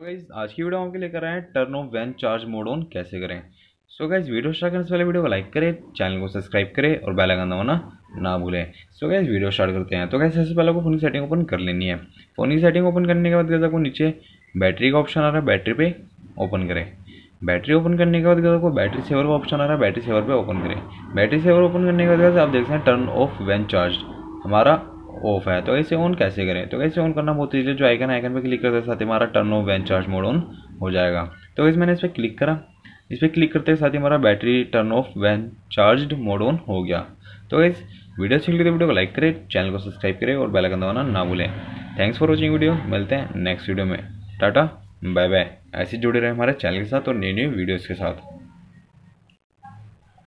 guys आज की video हम लेकर आए हैं turn off when charge mode on कैसे करें सो गाइज वीडियो स्टार्ट करने से पहले वीडियो को लाइक करें चैनल को सब्सक्राइब करें और बेल आइकन दबाना ना भूलें सो गाइज वीडियो स्टार्ट करते हैं तो गाइज सबसे पहले आपको फोन की सेटिंग ओपन कर लेनी है फोन की सेटिंग ओपन करने के बाद गैस आपको नीचे बैटरी का ऑप्शन आ रहा है बैटरी पे ओपन करें बैटरी ओपन करने के बाद गैस आपको बैटरी सेवर का ऑप्शन आ रहा है बैटरी सेवर पर ओपन करें बैटरी सेवर ओपन करने के बाद गैस आप देख सकते हैं टर्न ऑफ वैन चार्ज हमारा ऑफ है तो ऐसे ऑन कैसे करें तो ऐसे ऑन करना बहुत ईजी जो आइकन आइकन पे क्लिक करते साथ ही हमारा turn off and charge mode on हो जाएगा तो इस मैंने इस पर क्लिक करा इस पर क्लिक करते साथ ही हमारा battery turn off when charge mode on हो गया तो इस वीडियो अच्छी लगी तो वीडियो को लाइक करें चैनल को सब्सक्राइब करें और बेल आइकन दबाना ना भूलें थैंक्स फॉर वॉचिंग वीडियो मिलते हैं नेक्स्ट वीडियो में टाटा बाय बाय ऐसे जुड़े रहे हमारे चैनल के साथ और नई नई वीडियोज़ के साथ